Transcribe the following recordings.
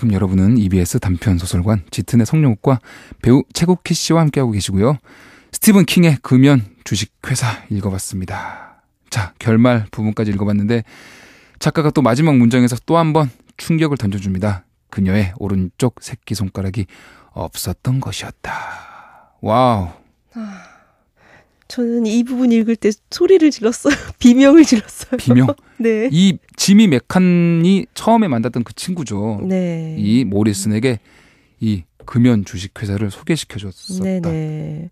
지금 여러분은 EBS 단편 소설관 짙은의 성룡욱과 배우 최국희 씨와 함께하고 계시고요. 스티븐 킹의 금연 주식회사 읽어봤습니다. 자, 결말 부분까지 읽어봤는데 작가가 또 마지막 문장에서 또 한 번 충격을 던져줍니다. 그녀의 오른쪽 새끼손가락이 없었던 것이었다. 와우. 아. 저는 이 부분 읽을 때 소리를 질렀어요. 비명을 질렀어요. 비명? 네. 이 지미 메칸이 처음에 만났던 그 친구죠. 네. 이 모리슨에게 이 금연 주식회사를 소개시켜 줬었다. 네네.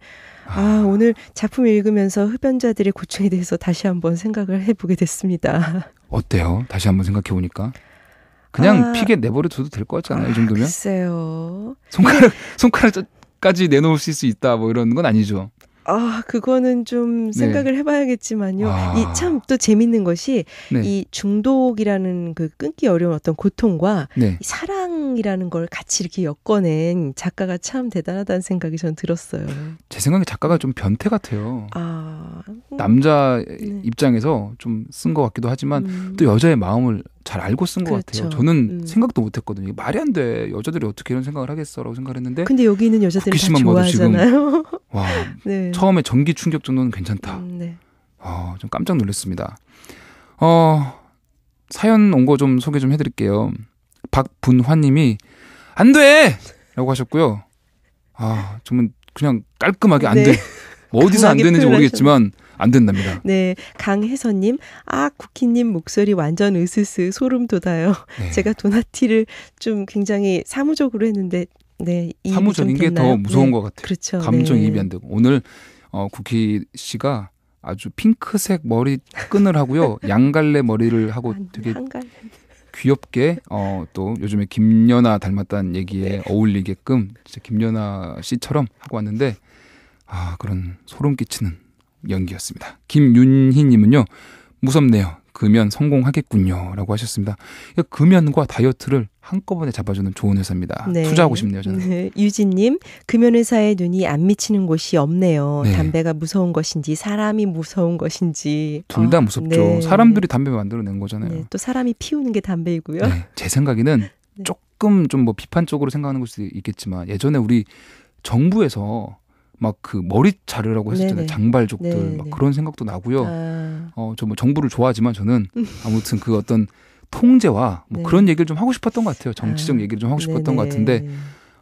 아, 아, 오늘 작품 읽으면서 흡연자들의 고충에 대해서 다시 한번 생각을 해보게 됐습니다. 어때요? 다시 한번 생각해 보니까. 그냥 아, 피게 내버려 둬도 될 것 같지 않아요? 이 정도면? 아, 글쎄요. 손가락, 손가락까지 내놓을 수 있다, 뭐 이런 건 아니죠? 아, 그거는 좀 네. 생각을 네. 해봐야겠지만요. 아. 이참 또 재밌는 것이 네. 이 중독이라는 그 끊기 어려운 어떤 고통과 네. 사랑이라는 걸 같이 이렇게 엮어낸 작가가 참 대단하다는 생각이 전 들었어요. 제 생각에 작가가 좀 변태 같아요. 아. 음. 남자 네. 입장에서 좀 쓴 것 같기도 하지만 음. 또 여자의 마음을 잘 알고 쓴것 그렇죠. 같아요. 저는 음. 생각도 못했거든요. 말이 안 돼. 여자들이 어떻게 이런 생각을 하겠어라고 생각했는데. 근데 여기 있는 여자들이 다 좋아하잖아요. 지금, 와 네. 처음에 전기 충격 정도는 괜찮다. 음, 네. 어, 좀 깜짝 놀랐습니다. 어, 사연 온 거 좀 소개 좀 해드릴게요. 박분환님이안 돼라고 하셨고요. 아 정말 그냥 깔끔하게 안 네. 돼. 뭐 어디서 안 되는지 모르겠지만. 안 된답니다. 네, 강혜선님, 아 쿠키님 목소리 완전 으스스 소름 돋아요. 네. 제가 도나티를 좀 굉장히 사무적으로 했는데, 네, 사무적인 게 더 무서운 네. 것 같아요. 그렇죠. 감정 네. 이입이 안 되고 오늘 어, 쿠키 씨가 아주 핑크색 머리 끈을 하고요, 양갈래 머리를 하고 되게 한갈래. 귀엽게 어, 또 요즘에 김연아 닮았다는 얘기에 네. 어울리게끔 진짜 김연아 씨처럼 하고 왔는데 아 그런 소름 끼치는 연기였습니다. 김윤희님은요, 무섭네요. 금연 성공하겠군요. 라고 하셨습니다. 금연과 다이어트를 한꺼번에 잡아주는 좋은 회사입니다. 네. 투자하고 싶네요, 저는. 네. 유진님, 금연회사에 눈이 안 미치는 곳이 없네요. 네. 담배가 무서운 것인지, 사람이 무서운 것인지. 둘다 아, 무섭죠. 네. 사람들이 담배 만들어낸 거잖아요. 네, 또 사람이 피우는 게 담배이고요. 네. 제 생각에는 조금 좀 뭐 비판적으로 생각하는 것도 있겠지만, 예전에 우리 정부에서 막그 머리 자르라고 했었잖아요. 네네. 장발족들 네네. 막 그런 생각도 나고요. 아. 어저 뭐 정부를 좋아하지만 저는 아무튼 그 어떤 통제와 뭐 네. 그런 얘기를 좀 하고 싶었던 것 같아요. 정치적 아. 얘기를 좀 하고 싶었던 네네. 것 같은데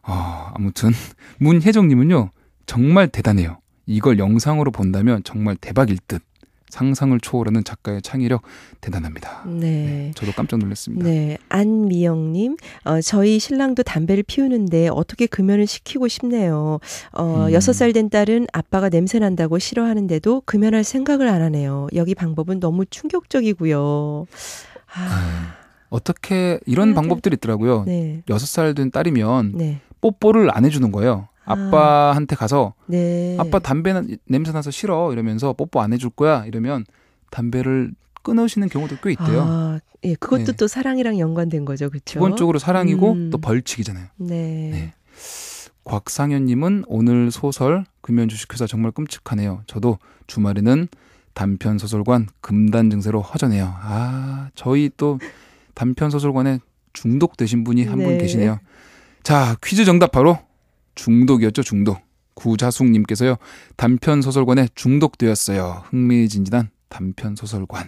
어, 아무튼 문혜정님은요 정말 대단해요. 이걸 영상으로 본다면 정말 대박일 듯. 상상을 초월하는 작가의 창의력 대단합니다. 네. 네 저도 깜짝 놀랐습니다. 네. 안미영님, 어, 저희 신랑도 담배를 피우는데 어떻게 금연을 시키고 싶네요. 어, 음. 6살 된 딸은 아빠가 냄새 난다고 싫어하는데도 금연할 생각을 안 하네요. 여기 방법은 너무 충격적이고요. 아. 네. 어떻게 이런 음, 음. 방법들이 있더라고요. 네. 6살 된 딸이면 네. 뽀뽀를 안 해주는 거예요. 아. 아빠한테 가서 네. 아빠 담배 냄새 나서 싫어 이러면서 뽀뽀 안 해줄 거야 이러면 담배를 끊으시는 경우도 꽤 있대요. 아, 예, 그것도 네. 또 사랑이랑 연관된 거죠, 그렇죠? 기본적으로 사랑이고 음. 또 벌칙이잖아요. 네. 네. 곽상현님은 오늘 소설 금연 주식회사 정말 끔찍하네요. 저도 주말에는 단편 소설관 금단 증세로 허전해요. 아, 저희 또 단편 소설관에 중독되신 분이 한분 네. 계시네요. 자, 퀴즈 정답 바로 중독이었죠, 중독. 구자숙님께서요, 단편 소설관에 중독되었어요. 흥미진진한 단편 소설관.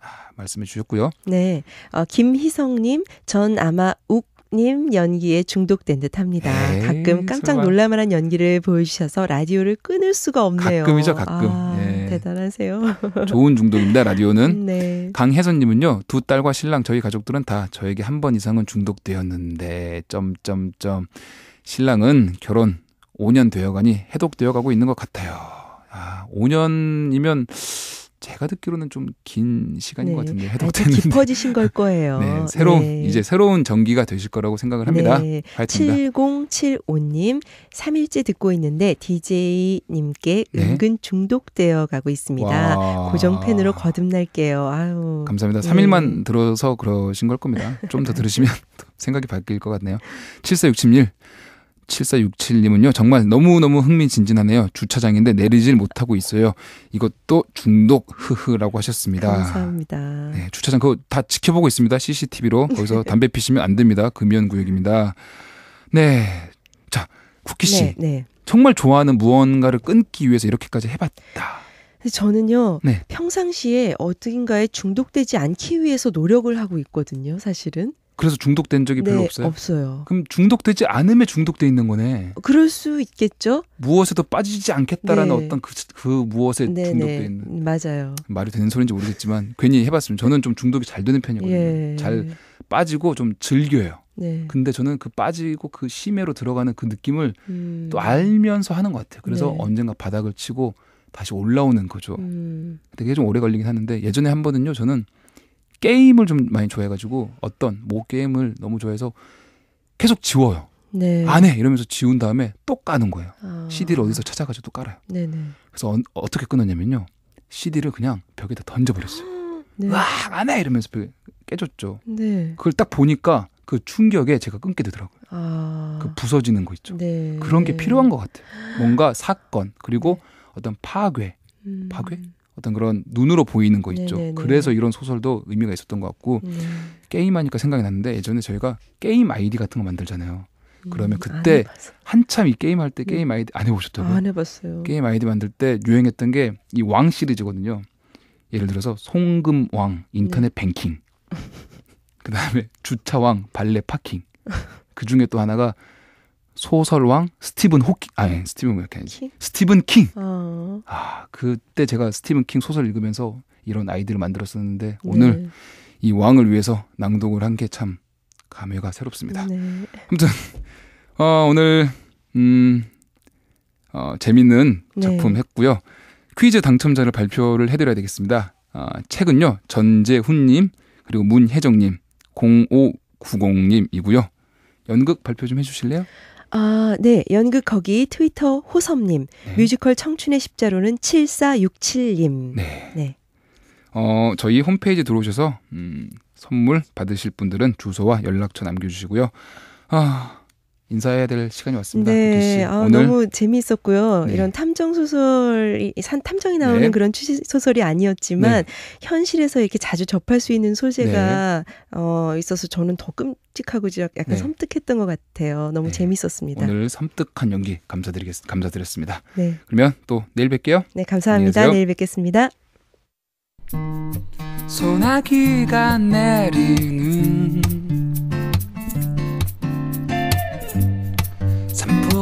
아, 말씀해 주셨고요. 네. 어, 김희성님, 전 아마 욱님 연기에 중독된 듯 합니다. 가끔 깜짝 놀랄만한 연기를 보여주셔서 라디오를 끊을 수가 없네요. 가끔이죠, 아, 가끔. 아, 예. 대단하세요. 좋은 중독입니다, 라디오는. 네. 강혜선님은요, 두 딸과 신랑 저희 가족들은 다 저에게 한 번 이상은 중독되었는데, 점점점. 신랑은 결혼 5년 되어가니 해독되어 가고 있는 것 같아요. 아, 5년이면 제가 듣기로는 좀 긴 시간인 네. 것 같은데 해독됐는 깊어지신 걸 거예요. 네, 새로운 네. 이제 새로운 전기가 되실 거라고 생각을 합니다. 네. 화이팅입 7075님 3일째 듣고 있는데 DJ 님께 네. 은근 중독되어 가고 있습니다. 와. 고정 팬으로 거듭날게요. 아유. 감사합니다. 3일만 들어서 그러신 걸 겁니다. 좀 더 들으시면 생각이 바뀔 것 같네요. 7467님 7467님은요, 정말 너무너무 흥미진진하네요. 주차장인데 내리질 못하고 있어요. 이것도 중독, 흐흐라고 하셨습니다. 감사합니다. 네, 주차장 그거 다 지켜보고 있습니다. CCTV로. 거기서 네. 담배 피시면 안 됩니다. 금연구역입니다. 네. 자, 쿠키씨. 네, 네. 정말 좋아하는 무언가를 끊기 위해서 이렇게까지 해봤다. 저는요 네. 평상시에 어딘가에 중독되지 않기 위해서 노력을 하고 있거든요 사실은 그래서 중독된 적이 네, 별로 없어요? 없어요. 그럼 중독되지 않음에 중독돼 있는 거네. 그럴 수 있겠죠. 무엇에도 빠지지 않겠다라는 네. 어떤 그, 그 무엇에 네, 중독돼 네. 있는. 맞아요. 말이 되는 소리인지 모르겠지만 괜히 해봤으면 저는 좀 중독이 잘 되는 편이거든요. 예. 잘 빠지고 좀 즐겨요. 네. 근데 저는 그 빠지고 그 심해로 들어가는 그 느낌을 음. 또 알면서 하는 것 같아요. 그래서 네. 언젠가 바닥을 치고 다시 올라오는 거죠. 음. 근게좀 오래 걸리긴 하는데 예전에 한 번은요 저는 게임을 좀 많이 좋아해가지고 어떤 모 게임을 너무 좋아해서 계속 지워요. 네. 안해 이러면서 지운 다음에 또 까는 거예요. 아. CD를 어디서 찾아가지고 또 깔아요. 네네. 그래서 어, 떻게 끊었냐면요. CD를 그냥 벽에다 던져버렸어요. 네. 와안해 이러면서 벽에 그 깨졌죠. 네. 그걸 딱 보니까 그 충격에 제가 끊게 되더라고요. 아. 그 부서지는 거 있죠. 네. 그런 게 필요한 것 같아요. 뭔가 사건 그리고 네. 어떤 파괴, 음. 파괴 어떤 그런 눈으로 보이는 거 있죠. 네네네. 그래서 이런 소설도 의미가 있었던 것 같고 음. 게임하니까 생각이 났는데 예전에 저희가 게임 아이디 같은 거 만들잖아요. 음, 그러면 그때 한참 이 게임 할때 음. 게임 아이디 안 해보셨다고요? 안 해봤어요. 게임 아이디 만들 때 유행했던 게 이 왕 시리즈거든요. 예를 들어서 송금왕 인터넷 네. 뱅킹, 그 다음에 주차왕 발레 파킹. 그 중에 또 하나가 소설왕 스티븐 호킹 아니 음. 스티븐 이렇게 아니지 스티븐 킹. 어. 아 그때 제가 스티븐 킹 소설 읽으면서 이런 아이디를 만들었었는데 네. 오늘 네. 이 왕을 위해서 낭독을 한 게 참 감회가 새롭습니다. 네. 아무튼 어, 오늘 음 어, 재밌는 네. 작품 네. 했고요. 퀴즈 당첨자를 발표를 해드려야 되겠습니다. 어, 책은요 전재훈님 그리고 문혜정님 0590님이고요. 연극 발표 좀 해주실래요? 아, 네. 연극 거기 트위터 호섭님, 네. 뮤지컬 청춘의 십자로는 7467님. 네. 네. 어, 저희 홈페이지 들어오셔서, 음, 선물 받으실 분들은 주소와 연락처 남겨주시고요. 아, 인사해야 될 시간이 왔습니다. 네, 그 아, 오늘 너무 재미있었고요. 네. 이런 탐정 소설, 산 탐정이 나오는 네. 그런 취지 소설이 아니었지만 네. 현실에서 이렇게 자주 접할 수 있는 소재가 네. 어, 있어서 저는 더 끔찍하고 약간 네. 섬뜩했던 것 같아요. 너무 네. 재미있었습니다. 오늘 섬뜩한 연기 감사드리겠 감사드렸습니다. 네. 그러면 또 내일 뵐게요. 네, 감사합니다. 내일 뵙겠습니다. 소나기가 내리는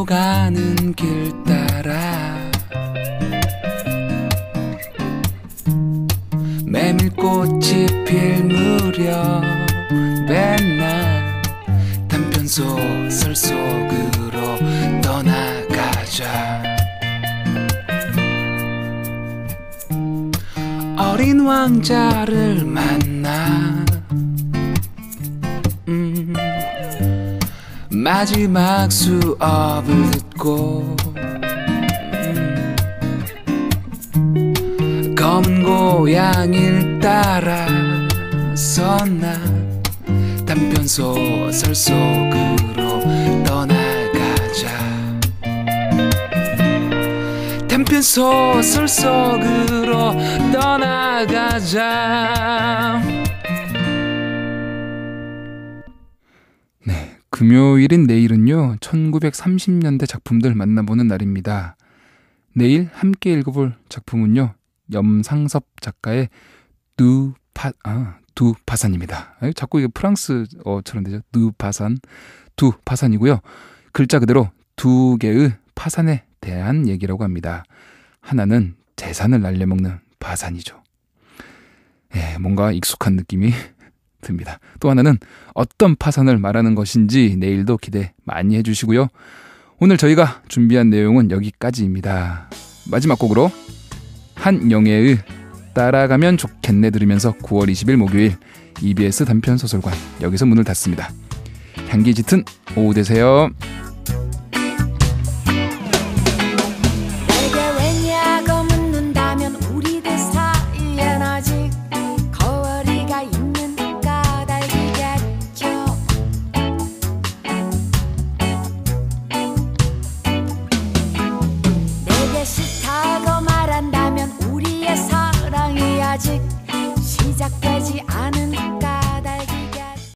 가는길 따라 메밀꽃이 필 무렵 맨날 단편소설 속으로 떠나가자 어린 왕자를 만나 마지막 수업을 듣고 검은 고양이를 따라 서나 단편 소설 속으로 떠나가자 단편 소설 속으로 떠나가자 네 금요일인 내일은요, 1930년대 작품들 만나보는 날입니다. 내일 함께 읽어볼 작품은요, 염상섭 작가의 두 파, 아, 두 파산입니다. 자꾸 이게 프랑스어처럼 되죠. 두 파산. 두 파산이고요. 글자 그대로 두 개의 파산에 대한 얘기라고 합니다. 하나는 재산을 날려먹는 파산이죠. 예, 뭔가 익숙한 느낌이 듭니다. 또 하나는 어떤 파산을 말하는 것인지 내일도 기대 많이 해주시고요. 오늘 저희가 준비한 내용은 여기까지입니다. 마지막 곡으로 한영애의 따라가면 좋겠네 들으면서 9월 20일 목요일 EBS 단편 소설관 여기서 문을 닫습니다. 향기 짙은 오후 되세요.